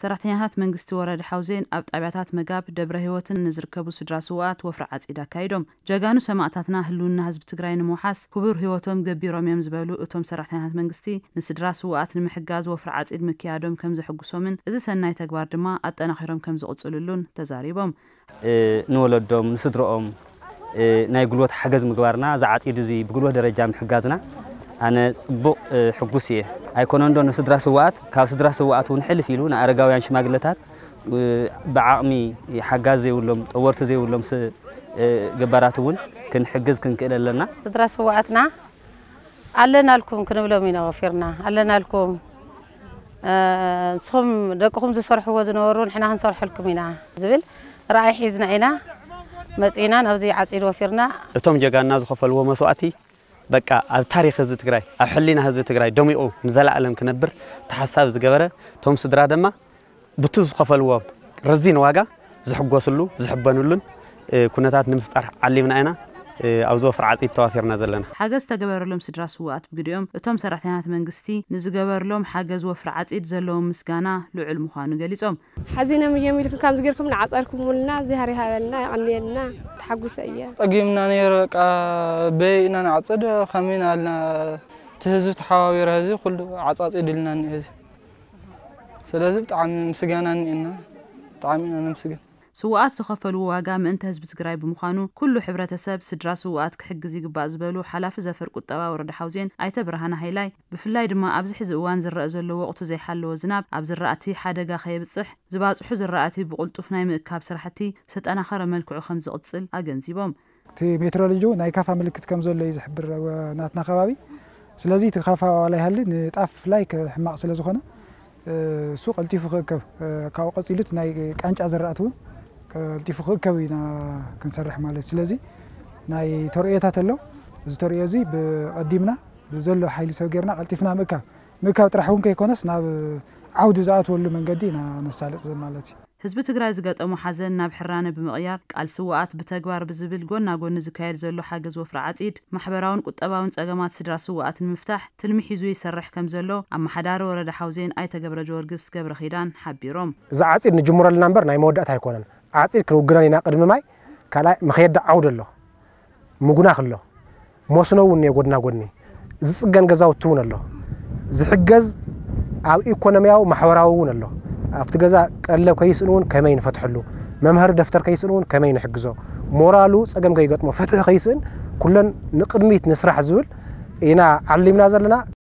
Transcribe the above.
ሰራሕተኛታት መንግስቲ ወረዲ ሓውዜን ኣብ ጣብያታት መጋብ ደብረ ሂወትን ንዝርከቡ ስድራ ስዋኣት ወፍሪ ዓፂድ ኣካይዶም ጀጋኑ ሰማእታትና ህልውና ህዝቢ ትግራይ ንምውሓስ ክቡር ሂወቶም ገቢሮም እዮም ዝበሉ እቶም ሰራሕተኛታት መንግስቲ ንስድራ ስዋኣት ንምሕጋዝ ወፍሪ ዓፂድ ምክያዶም ከም ዘሐጉሶምን እዚ ሰናይ ተግባር ድማ ኣጠናኺሮም ከም ዝቕፅልሉን ተዛሪቦም ንወለዶም ንስድሮኦም ናይ ጉልበት ሓገዝ ምግባርና እዚ ዓፂድ እዚ ብጉልበት ደረጃ ምሕጋዝና أنا صبوق حبوسية أي كونون دون سدرا سوات كاف سدرا سوات ونحل فيلو أنا أرجعو يعني شما قلتات بعقمي حجاز زي ولهم طورت زي ولهم س جبراتون كن حجز كن كده لنا سدرا سواتنا علنا لكم كنا بلا مين وفرنا علنا لكم صم دقهم زي صرح وزنورون حنا هنصرح لكم هنا زبل رايح يزنعنا مزينا نوزي عصير وفرنا أتوم جاكا الناس خفلوا مسواتي በቃ ኣብ ታሪክ ህዝቢ ትግራይ ኣብ ሕሊና ህዝቢ ትግራይ ደሚኡ ንዘለኣለም ክነብር ተሓሳብ ዝገበረ እቶም ስድራ ድማ ብቲ ዝኸፈልዎም ረዚን ዋጋ ዝሕጎስሉ ዝሕበንሉን ኩነታት ንምፍጣር ዓሊምና ኢና ኣብ ዝወፍር ዓፂድ ተዋፊርና ዘለና ሓገዝ ዝተገበረሎም ስድራ ስዋኣት ብግዲኦም እቶም ሰራሕተኛታት መንግስቲ ንዝገበረሎም ሓገዝ ወፍሪ ዓፂድ ዘለዎም ምስጋና ልዑል ምዃኑ ገሊፆም ሓዚኖም እዮም ኢልኩም ከምዚ ጌርኩም ንዓፀርኩም ውልና ዚሃር ይሃበልና ይቐንየልና ተሓጒሰ እየ ጠጊምና ነይረ ቃ በይ ኢና ንዓፅድ ከመይና ኣለና እቲ ህዝቢ ተሓባቢረ ህዝቢ ኩሉ ዓፃፂድ ኢልና እኒአ ስለዚ ብጣዕሚ ምስጋና እኒአና ብጣዕሚ ኢና ንምስግን ስውኣት ዝኸፈልዎ ዋጋ ምእንቲ ህዝቢ ትግራይ ብምዃኑ ኩሉ ሕብረተሰብ ስድራ ስውኣት ክሕግዝ ይግባእ ዝበሉ ሓላፊ ዘፈር ቁጠባ ወረዳ ሓውዜን ኣይተ ብርሃነ ሃይላይ ብፍላይ ድማ ኣብዚ ሕዚ እዋን ዝረአ ዘሎ ወቅቱ ዘይሓለዎ ዝናብ ኣብ ዝራእቲ ሓደጋ ከየብፅሕ ዝባፅሑ ዝራእቲ ብቁልጡፍ ናይ ምእካብ ስራሕቲ ብተጠናኸረ መልክዑ ከም ዝቕፅል ኣገንዚቦም እቲ ሜትሮሎጂ ናይ ካፋ ምልክት ከም ዘሎ እዩ ዝሕብር ናትና ከባቢ ስለዚ እቲ ካፋ ዋላ ይሃሊ ንጣፍ ላይ ሕማቕ ስለ ዝኾነ እሱ ቀልጢፉ ክእከብ ካብኡ ቀፂሉት ናይ ቃንጫ ዝራእቲ እውን እቲ ክእከብ ኢና ክንሰርሕ ማለት ስለዚ ናይ ተርእዮታት ኣሎ እዚ ተርእዮ እዚ ብቐዲምና ብዘሎ ሓይሊ ሰብ ጌርና ቀልጢፍና ምእካብ ምእካብ ጥራሕ እውን ከይኮነስ ናብ ዓውዲ ዝኣትወሉ መንገዲ ኢና ነሳልፅ ማለት እዩ ህዝቢ ትግራይ ዝገጠሙ ሓዘን ናብ ሕራነ ብምቕያር ቃል ስዋኣት ብተግባር ብዝብል ጎና ጎኒ ዝካየድ ዘሎ ሓገዝ ወፍሪ ዓፂድ ማሕበራውን ቁጠባውን ፀገማት ስድራ ስዋኣት ንምፍታሕ ትልሚ ሒዙ ይሰርሕ ከም ዘሎ ኣመሓዳሪ ወረዳ ሓውዜን ኣይተገብረ ጀወርግስ ገብረ ኺዳን ሓቢሮም እዚ ዓፂድ ንጅምረልና እምበር ናይ መወዳእታ ኣይኮነን عصير كروجنا لنا قدم ماي كلا مخيد عود الله مجنا خلله مسنا وني قدنا قدني زسجن جزاو تون الله زحجز أو إيكونومياو محوراون الله أفتجزا قال كيسلون كما ينفتح له ممهر دفتر كيسلون كما ينحجزه مورالو سجم كيقطمو فتح كيسن كلن نقدميت نسرح زول إنا علمنا زلنا